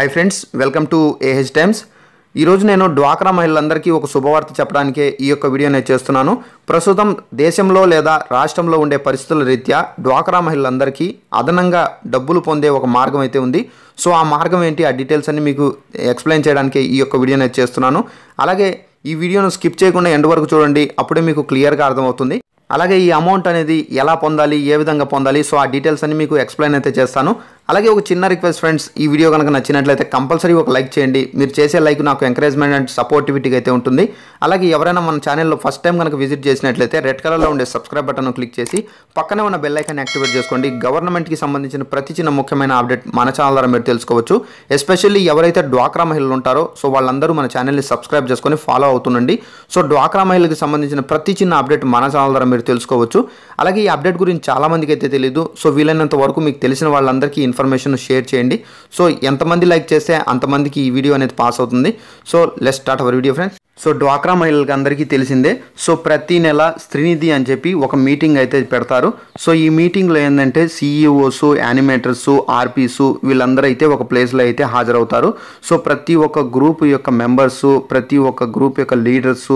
hi friends welcome to AH times ఈరోజు నేను డ్వాక్రా మహిళలందరికీ ఒక శుభవార్త చెప్పడానికే ఈ యొక్క వీడియో నేను చేస్తున్నాను ప్రస్తుతం దేశంలో లేదా రాష్ట్రంలో ఉండే పరిస్థితుల రీత్యా డ్వాక్రా మహిళలందరికీ అదనంగా డబ్బులు పొందే ఒక మార్గం అయితే ఉంది సో ఆ మార్గం ఏంటి ఆ డీటెయిల్స్ అన్ని మీకు ఎక్స్ప్లెయిన్ చేయడానికి ఈ యొక్క వీడియో నేను చేస్తున్నాను అలాగే ఈ వీడియోను స్కిప్ చేయకుండా ఎండ్ వరకు చూడండి అప్పుడే మీకు క్లియర్గా అర్థమవుతుంది అలాగే ఈ అమౌంట్ అనేది ఎలా పొందాలి ఏ విధంగా పొందాలి సో ఆ డీటెయిల్స్ అన్ని మీకు ఎక్స్ప్లెయిన్ అయితే చేస్తాను అలాగే ఒక చిన్న రిక్వెస్ట్ ఫ్రెండ్స్ ఈ వీడియో కనుక నచ్చినట్లయితే కంపల్సరీ ఒక లైక్ చేయండి మీరు చేసే లైక్ నాకు ఎంకరేజ్మెంట్ అండ్ సపోర్టివిటీ అయితే ఉంటుంది అలాగే ఎవరైనా మన ఛానల్లో ఫస్ట్ టైం కనుక విజిట్ చేసినట్లయితే రెడ్ కలర్లో ఉండే సబ్స్క్రైబ్ బటన్ను క్లిక్ చేసి పక్కనే ఉన్న బెల్ ఐకాన్ యాక్టివేట్ చేసుకోండి గవర్నమెంట్కి సంబంధించిన ప్రతి చిన్న ముఖ్యమైన అప్డేట్ మన ఛానల్ ద్వారా మీరు తెలుసుకోవచ్చు ఎస్పెషల్లీ ఎవరైతే డ్వాక్రా మహిళలు ఉంటారో సో వాళ్ళందరూ మన ఛానల్ని సబ్స్క్రైబ్ చేసుకొని ఫాలో అవుతుండండి సో డ్వాక్రా మహిళకి సంబంధించిన ప్రతి చిన్న అప్డేట్ మన ఛానల్ ద్వారా మీరు తెలుసుకోవచ్చు అలాగే ఈ అప్డేట్ గురించి చాలామందికి అయితే తెలియదు సో వీలైనంత వరకు మీకు తెలిసిన వాళ్ళందరికీ ఇన్ఫర్మేషన్ షేర్ చేయండి సో ఎంతమంది లైక్ చేస్తే అంతమందికి ఈ వీడియో అనేది పాస్ అవుతుంది so let's start our video friends so డ్వాక్రా మహిళలకు అందరికీ తెలిసిందే సో ప్రతి నెల స్త్రీనిధి అని చెప్పి ఒక మీటింగ్ అయితే పెడతారు సో ఈ మీటింగ్లో ఏంటంటే సిఈఓసు యానిమేటర్స్ ఆర్పీసు వీళ్ళందరూ అయితే ఒక ప్లేస్లో అయితే హాజరవుతారు సో ప్రతి ఒక్క గ్రూప్ యొక్క మెంబర్సు ప్రతి ఒక్క గ్రూప్ యొక్క లీడర్స్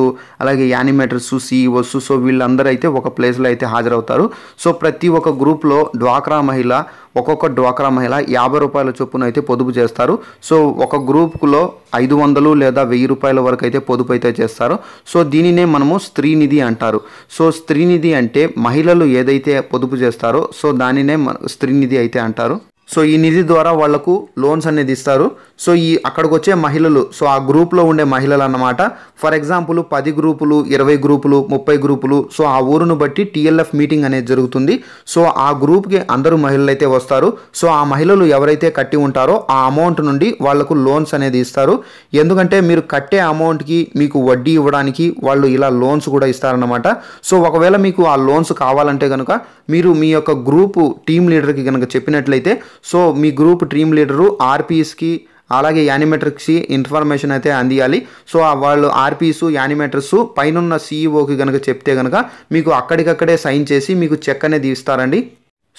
అలాగే యానిమేటర్స్ సిఈఓసు e సో వీళ్ళందరూ అయితే ఒక ప్లేస్లో అయితే హాజరవుతారు సో ప్రతి ఒక్క గ్రూప్లో డ్వాక్రా మహిళ ఒక్కొక్క డ్వాక్రా మహిళ యాభై రూపాయల చొప్పున అయితే పొదుపు చేస్తారు సో ఒక గ్రూప్లో ఐదు వందలు లేదా వెయ్యి రూపాయల వరకు అయితే పొదుపు అయితే చేస్తారో సో దీనినే మనము స్త్రీనిధి అంటారు సో స్త్రీనిధి అంటే మహిళలు ఏదైతే పొదుపు చేస్తారో సో దానినే స్త్రీనిధి అయితే అంటారు సో ఈ నిధి ద్వారా వాళ్లకు లోన్స్ అనేది ఇస్తారు సో ఈ అక్కడికి వచ్చే మహిళలు సో ఆ గ్రూప్లో ఉండే మహిళలు అన్నమాట ఫర్ ఎగ్జాంపుల్ పది గ్రూపులు ఇరవై గ్రూపులు ముప్పై గ్రూపులు సో ఆ ఊరును బట్టి టీఎల్ఎఫ్ మీటింగ్ అనేది జరుగుతుంది సో ఆ గ్రూప్కి అందరూ మహిళలు అయితే వస్తారు సో ఆ మహిళలు ఎవరైతే కట్టి ఉంటారో ఆ అమౌంట్ నుండి వాళ్లకు లోన్స్ అనేది ఇస్తారు ఎందుకంటే మీరు కట్టే అమౌంట్కి మీకు వడ్డీ ఇవ్వడానికి వాళ్ళు ఇలా లోన్స్ కూడా ఇస్తారన్నమాట సో ఒకవేళ మీకు ఆ లోన్స్ కావాలంటే కనుక మీరు మీ యొక్క గ్రూపు టీం లీడర్కి కనుక చెప్పినట్లయితే సో మీ గ్రూప్ టీమ్ లీడరు ఆర్పీఎస్కి అలాగే యానిమేటర్స్కి ఇన్ఫర్మేషన్ అయితే అందియాలి సో వాళ్ళు ఆర్పీస్ యానిమేటర్స్ పైనున్న సీఈఓకి e కనుక చెప్తే కనుక మీకు అక్కడికక్కడే సైన్ చేసి మీకు చెక్ అనేది ఇస్తారండి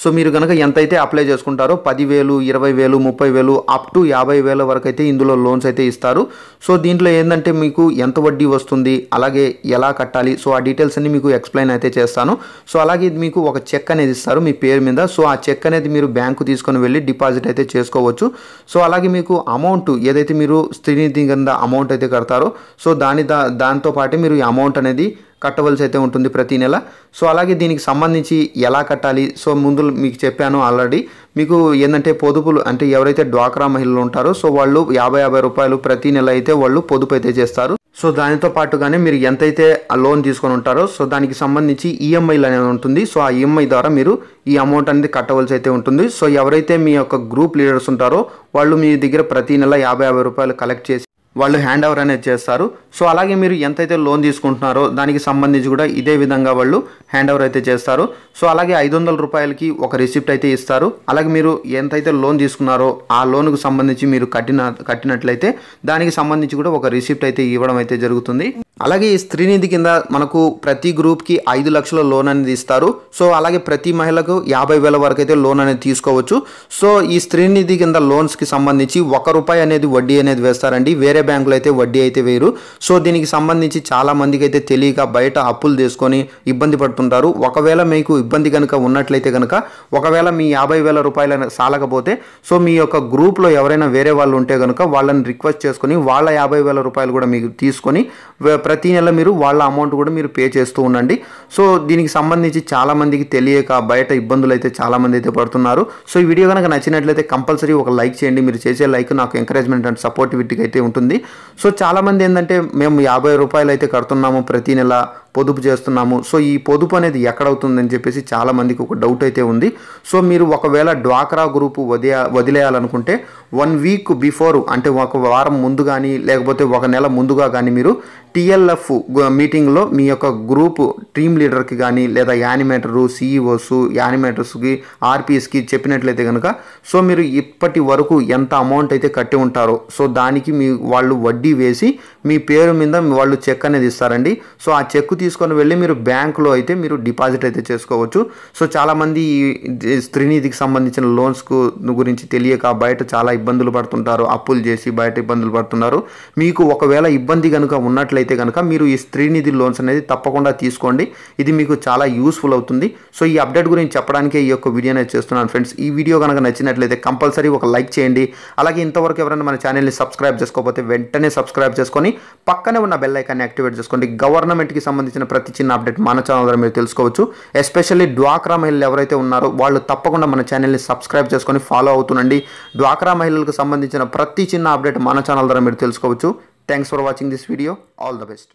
సో మీరు కనుక ఎంతైతే అప్లై చేసుకుంటారో పదివేలు ఇరవై వేలు ముప్పై వేలు అప్ టు యాభై వేల వరకు అయితే ఇందులో లోన్స్ అయితే ఇస్తారు సో దీంట్లో ఏంటంటే మీకు ఎంత వడ్డీ వస్తుంది అలాగే ఎలా కట్టాలి సో ఆ డీటెయిల్స్ అన్ని మీకు ఎక్స్ప్లెయిన్ అయితే చేస్తాను సో అలాగే మీకు ఒక చెక్ అనేది ఇస్తారు మీ పేరు మీద సో ఆ చెక్ అనేది మీరు బ్యాంకు తీసుకొని వెళ్ళి డిపాజిట్ అయితే చేసుకోవచ్చు సో అలాగే మీకు అమౌంట్ ఏదైతే మీరు స్త్రీనిధి కింద అమౌంట్ అయితే కడతారో సో దాని దా దాంతోపాటు పాటే మీరు ఈ అమౌంట్ అనేది కట్టవలసి అయితే ఉంటుంది ప్రతీ నెల సో అలాగే దీనికి సంబంధించి ఎలా కట్టాలి సో ముందు మీకు చెప్పాను ఆల్రెడీ మీకు ఏంటంటే పొదుపులు అంటే ఎవరైతే డ్వాక్రా మహిళలు ఉంటారో సో వాళ్ళు యాభై యాభై రూపాయలు ప్రతి నెల అయితే వాళ్ళు పొదుపు అయితే చేస్తారు సో దానితో పాటుగానే మీరు ఎంతైతే ఆ లోన్ తీసుకొని ఉంటారో సో దానికి సంబంధించి ఈఎంఐలు అనేది ఉంటుంది సో ఆ ఈఎంఐ ద్వారా మీరు ఈ అమౌంట్ అనేది కట్టవలసి అయితే ఉంటుంది సో ఎవరైతే మీ యొక్క గ్రూప్ లీడర్స్ ఉంటారో వాళ్ళు మీ దగ్గర ప్రతి నెల యాభై యాభై రూపాయలు కలెక్ట్ చేసి వాళ్ళు హ్యాండ్ ఓవర్ అనేది చేస్తారు సో అలాగే మీరు ఎంతైతే లోన్ తీసుకుంటున్నారో దానికి సంబంధించి కూడా ఇదే విధంగా వాళ్ళు హ్యాండ్ ఓవర్ అయితే చేస్తారు సో అలాగే ఐదు వందల రూపాయలకి ఒక రిసిప్ట్ అయితే ఇస్తారు అలాగే మీరు ఎంతైతే లోన్ తీసుకున్నారో ఆ లోన్కు సంబంధించి మీరు కట్టిన కట్టినట్లయితే దానికి సంబంధించి కూడా ఒక రిసిప్ట్ అయితే ఇవ్వడం అయితే జరుగుతుంది అలాగే ఈ స్త్రీ నిధి కింద మనకు ప్రతి గ్రూప్కి ఐదు లక్షల లోన్ అనేది ఇస్తారు సో అలాగే ప్రతి మహిళకు యాభై వేల వరకు అయితే లోన్ అనేది తీసుకోవచ్చు సో ఈ స్త్రీ నిధి కింద లోన్స్కి సంబంధించి ఒక రూపాయి అనేది వడ్డీ అనేది వేస్తారండి వేరే బ్యాంకులో అయితే వడ్డీ అయితే వేరు సో దీనికి సంబంధించి చాలా మందికి అయితే తెలియక బయట అప్పులు తీసుకొని ఇబ్బంది పడుతుంటారు ఒకవేళ మీకు ఇబ్బంది కనుక ఉన్నట్లయితే కనుక ఒకవేళ మీ యాభై వేల రూపాయల సాలకపోతే సో మీ యొక్క గ్రూప్లో ఎవరైనా వేరే వాళ్ళు ఉంటే కనుక వాళ్ళని రిక్వెస్ట్ చేసుకొని వాళ్ళ యాభై వేల రూపాయలు కూడా మీకు తీసుకొని ప్రతి నెల మీరు వాళ్ళ అమౌంట్ కూడా మీరు పే చేస్తూ ఉండండి సో దీనికి సంబంధించి చాలామందికి తెలియక బయట ఇబ్బందులు అయితే చాలామంది అయితే పడుతున్నారు సో ఈ వీడియో కనుక నచ్చినట్లయితే కంపల్సరీ ఒక లైక్ చేయండి మీరు చేసే లైక్ నాకు ఎంకరేజ్మెంట్ అండ్ సపోర్టివిటీకి అయితే ఉంటుంది సో చాలామంది ఏంటంటే మేము యాభై రూపాయలు అయితే కడుతున్నాము ప్రతి నెల పొదుపు చేస్తున్నాము సో ఈ పొదుపు అనేది ఎక్కడవుతుందని చెప్పేసి చాలామందికి ఒక డౌట్ అయితే ఉంది సో మీరు ఒకవేళ డ్వాక్రా గ్రూపు వదిలే వదిలేయాలనుకుంటే వన్ వీక్ బిఫోర్ అంటే ఒక వారం ముందు కానీ లేకపోతే ఒక నెల ముందుగా కానీ మీరు టీఎల్ఎఫ్ మీటింగ్లో మీ యొక్క గ్రూప్ టీమ్ లీడర్కి కానీ లేదా యానిమేటరు సిఈఓస్ యానిమేటర్స్కి ఆర్పిఎస్కి చెప్పినట్లయితే కనుక సో మీరు ఇప్పటి వరకు ఎంత అమౌంట్ అయితే కట్టి ఉంటారో సో దానికి మీ వాళ్ళు వడ్డీ వేసి మీ పేరు మీద వాళ్ళు చెక్ అనేది ఇస్తారండి సో ఆ చెక్ తీసుకొని వెళ్ళి మీరు బ్యాంకులో అయితే మీరు డిపాజిట్ అయితే చేసుకోవచ్చు సో చాలామంది ఈ స్త్రీనిధికి సంబంధించిన లోన్స్కు గురించి తెలియక బయట చాలా ఇబ్బందులు పడుతుంటారు అప్పులు చేసి బయట ఇబ్బందులు పడుతున్నారు మీకు ఒకవేళ ఇబ్బంది కనుక ఉన్నట్లయితే కనుక మీరు ఈ స్త్రీనిధి లోన్స్ అనేది తప్పకుండా తీసుకోండి ఇది మీకు చాలా యూస్ఫుల్ అవుతుంది సో ఈ అప్డేట్ గురించి చెప్పడానికే ఈ యొక్క వీడియో అనేది చేస్తున్నాను ఫ్రెండ్స్ ఈ వీడియో కనుక నచ్చినట్లయితే కంపల్సరీ ఒక లైక్ చేయండి అలాగే ఇంతవరకు ఎవరైనా మన ఛానల్ని సబ్స్క్రైబ్ చేసుకోకపోతే వెంటనే సబ్స్క్రైబ్ చేసుకొని పక్కనే ఉన్న బెల్ ఐకాన్ని యాక్టివేట్ చేసుకోండి గవర్నమెంట్కి సంబంధించి సంబంధించిన ప్రతి చిన్న అప్డేట్ మన ఛానల్ ద్వారా మీరు తెలుసుకోవచ్చు ఎస్పెషల్లీ డ్వాక్రా మహిళలు ఎవరైతే ఉన్నారో వాళ్ళు తప్పకుండా మన ఛానల్ని సబ్స్క్రైబ్ చేసుకొని ఫాలో అవుతుండండి డ్వాక్రా మహిళలకు సంబంధించిన ప్రతి చిన్న అప్డేట్ మన ఛానల్ ద్వారా మీరు తెలుసుకోవచ్చు thanks for watching this video all the best